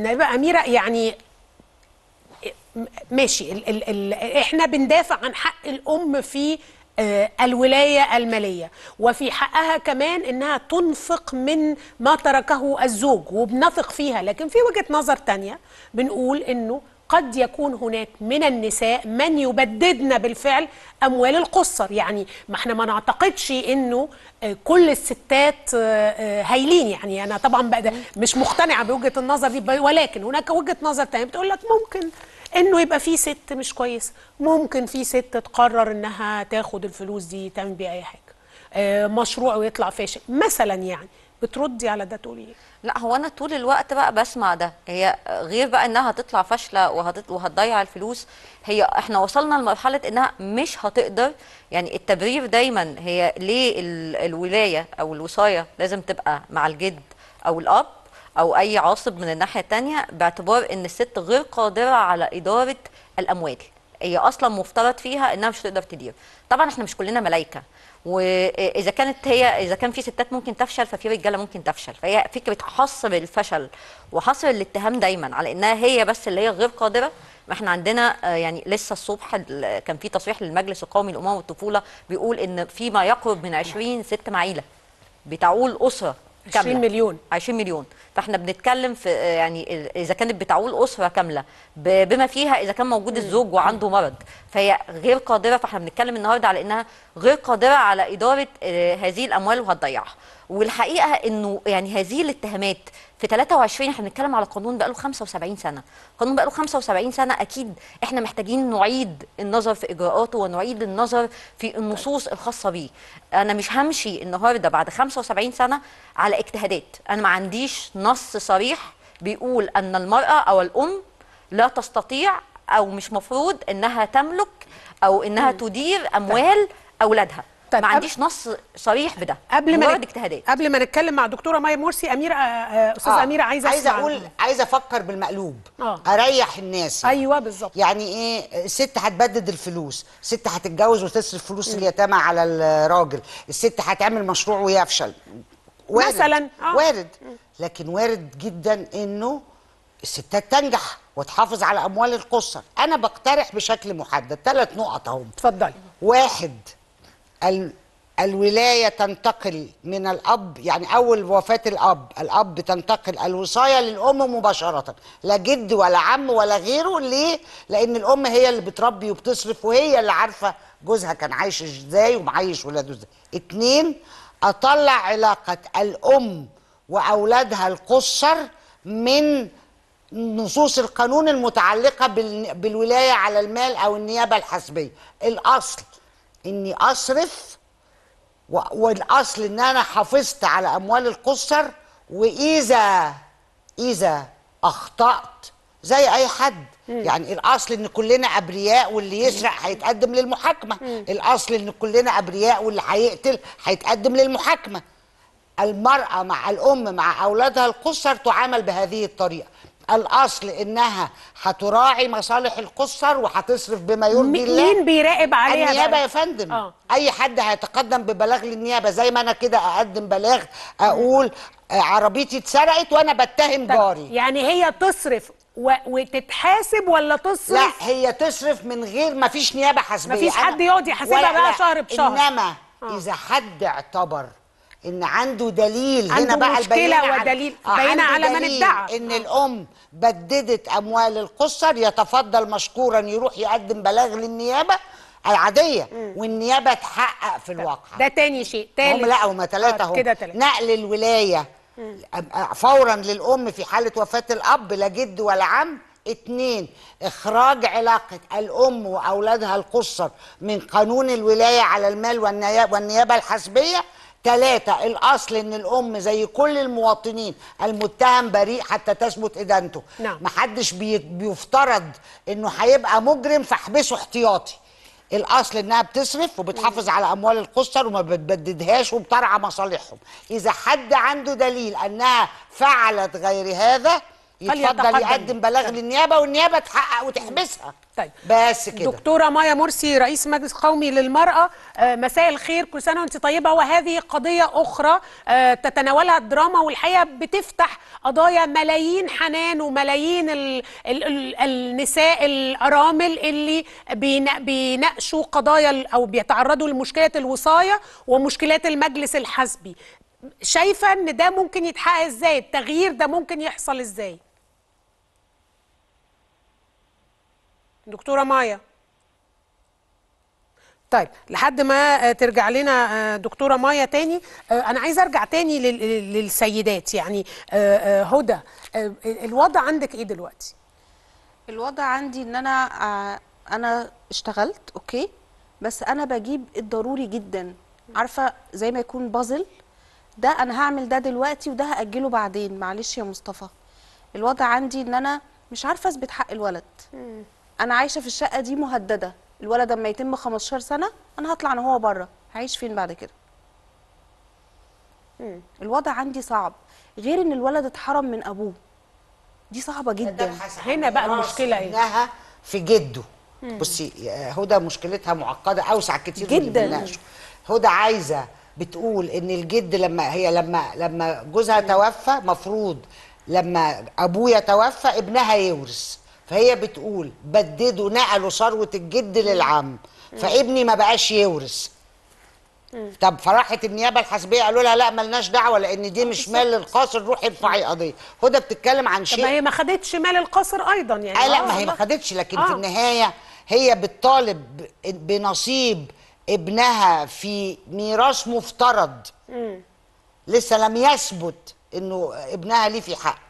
نائبه اميره يعني ماشي ال ال ال احنا بندافع عن حق الام في آه، الولايه الماليه وفي حقها كمان انها تنفق من ما تركه الزوج وبنثق فيها لكن في وجهه نظر تانية بنقول انه قد يكون هناك من النساء من يبددن بالفعل اموال القصر يعني ما احنا ما نعتقدش انه آه، كل الستات آه، آه، هايلين يعني انا طبعا بقى مش مقتنعه بوجهه النظر دي ولكن هناك وجهه نظر ثانيه بتقول لك ممكن انه يبقى في ست مش كويسه ممكن في ست تقرر انها تاخد الفلوس دي تعمل بيها اي حاجه آه، مشروع ويطلع فاشل مثلا يعني بتردي على ده تقولي ايه؟ لا هو انا طول الوقت بقى بسمع ده هي غير بقى انها هتطلع فاشله وهتط... وهتضيع الفلوس هي احنا وصلنا لمرحله انها مش هتقدر يعني التبرير دايما هي ليه ال... الولايه او الوصايه لازم تبقى مع الجد او الاب او اي عاصب من الناحيه الثانيه باعتبار ان الست غير قادره على اداره الاموال هي اصلا مفترض فيها انها مش هتقدر تدير طبعا احنا مش كلنا ملائكه واذا كانت هي اذا كان في ستات ممكن تفشل ففي رجاله ممكن تفشل فهي فكره حصر الفشل وحصر الاتهام دايما على انها هي بس اللي هي غير قادره ما احنا عندنا آه، يعني لسه الصبح كان في تصريح للمجلس القومي للامم والطفوله بيقول ان في ما يقرب من 20 ست معيله بتعول اسره 20 مليون 20 مليون فاحنا بنتكلم في آه، يعني اذا كانت بتعول اسره كامله بما فيها اذا كان موجود الزوج وعنده مرض فهي غير قادره فاحنا بنتكلم النهارده على انها غير قادره على اداره آه، هذه الاموال وهتضيعها والحقيقه انه يعني هذه الاتهامات في 23 احنا بنتكلم على قانون بقاله 75 سنه، قانون بقاله 75 سنه اكيد احنا محتاجين نعيد النظر في اجراءاته ونعيد النظر في النصوص الخاصه بيه. انا مش همشي النهارده بعد 75 سنه على اجتهادات، انا ما عنديش نص صريح بيقول ان المراه او الام لا تستطيع او مش مفروض انها تملك او انها تدير طيب. اموال اولادها. طيب ما عنديش نص صريح بده قبل ما اجتهادات قبل ما نتكلم مع دكتوره مايا مرسي اميره آه، آه، استاذه آه. اميره عايزه عايزه اقول عايزه افكر بالمقلوب آه. اريح الناس ايوه بالظبط يعني ايه الست هتبدد الفلوس الست هتتجوز وتصرف فلوس اليتامى على الراجل الست هتعمل مشروع ويفشل وارد. مثلا آه. وارد لكن وارد جدا انه الستات تنجح وتحافظ على اموال القصر انا بقترح بشكل محدد ثلاث نقط اهو اتفضلي واحد الولاية تنتقل من الأب يعني أول وفاة الأب الأب تنتقل الوصاية للأم مباشرة لا جد ولا عم ولا غيره ليه؟ لأن الأم هي اللي بتربي وبتصرف وهي اللي عارفة جوزها كان عايش إزاي ومعايش ولاده إزاي اتنين أطلع علاقة الأم وأولادها القصر من نصوص القانون المتعلقة بالولاية على المال أو النيابة الحسبية الأصل اني اصرف والاصل ان انا حافظت على اموال القصر واذا اذا اخطات زي اي حد مم. يعني الاصل ان كلنا ابرياء واللي يسرق هيتقدم للمحاكمه مم. الاصل ان كلنا ابرياء واللي هيقتل هيتقدم للمحاكمه المراه مع الام مع اولادها القصر تعامل بهذه الطريقه الاصل انها هتراعي مصالح القصر وهتصرف بما يرضي الله مين بيراقب عليها النيابه يا فندم أوه. اي حد هيتقدم ببلاغ للنيابه زي ما انا كده اقدم بلاغ اقول عربيتي اتسرقت وانا بتهم جاري يعني هي تصرف و... وتتحاسب ولا تصرف لا هي تصرف من غير ما فيش نيابه حاسبيه فيش حد يقعد يحاسبها بقى شهر بشهر انما أوه. اذا حد اعتبر ان عنده دليل عنده هنا بقى مشكله ودليل آه، بينا على من ادعى ان الام بددت اموال القصر يتفضل مشكورا يروح يقدم بلاغ للنيابه العاديه والنيابه تحقق في الواقع ده تاني شيء تالت هم لا هما ثلاثه تلاتة نقل الولايه فورا للام في حاله وفاه الاب لا جد ولا عم اتنين اخراج علاقة الام واولادها القصر من قانون الولاية على المال والنيابة الحسبية ثلاثة الأصل إن الأم زي كل المواطنين المتهم بريء حتى تثبت إدانته نعم. محدش بيفترض إنه هيبقى مجرم فاحبسه احتياطي الاصل انها بتصرف وبتحافظ على اموال القسطر وما بتبددهاش وبترعى مصالحهم اذا حد عنده دليل انها فعلت غير هذا يتفضل يقدم بلاغ للنيابه والنيابه تحقق وتحبسها طيب بس كده دكتوره مايا مرسي رئيس مجلس قومي للمراه آه، مساء الخير كل سنه وانت طيبه وهذه قضيه اخرى آه، تتناولها الدراما والحقيقه بتفتح قضايا ملايين حنان وملايين الـ الـ الـ النساء الارامل اللي بيناقشوا قضايا او بيتعرضوا لمشكله الوصايه ومشكلات المجلس الحزبي شايفه ان ده ممكن يتحقق ازاي التغيير ده ممكن يحصل ازاي دكتوره مايا طيب لحد ما آه، ترجع لنا آه، دكتوره مايا تاني آه، انا عايزه ارجع تاني للسيدات يعني هدى الوضع عندك ايه دلوقتي الوضع عندي ان انا انا اشتغلت اوكي بس انا بجيب الضروري جدا عارفه زي ما يكون بازل ده انا هعمل ده دلوقتي وده هاجله بعدين معلش يا مصطفى الوضع عندي ان انا مش عارفه اثبت حق الولد انا عايشه في الشقه دي مهدده الولد لما يتم 15 سنه انا هطلع انا هو بره هعيش فين بعد كده الوضع عندي صعب غير ان الولد اتحرم من ابوه دي صعبه جدا هنا بقى المشكله ايه في جده مم. بصي آه، هدى مشكلتها معقده اوسع كتير جدا من هدى عايزه بتقول ان الجد لما هي لما لما جوزها توفى مفروض لما ابويا توفى ابنها يورث فهي بتقول بددوا نقلوا ثروه الجد للعم فابني ما بقاش يورث طب فراحت النيابه الحسبيه قالوا لها لا ملناش دعوه لان دي مش مال القاصر روحي ارفعي قضيه هدى بتتكلم عن شيء طب هي ما خدتش مال القاصر ايضا يعني آه لا ما هي ما خدتش لكن آه. في النهايه هي بتطالب بنصيب ابنها في ميراث مفترض لسه لم يثبت انه ابنها ليه في حق